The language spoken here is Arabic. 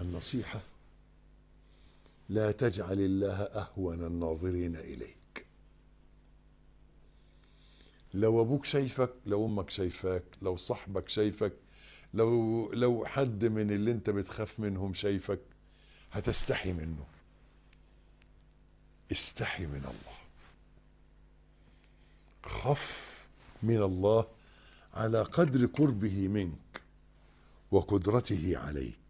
النصيحة لا تجعل الله أهون الناظرين إليك لو أبوك شايفك لو أمك شايفاك لو صاحبك شايفك لو لو حد من اللي أنت بتخاف منهم شايفك هتستحي منه استحي من الله خف من الله على قدر قربه منك وقدرته عليك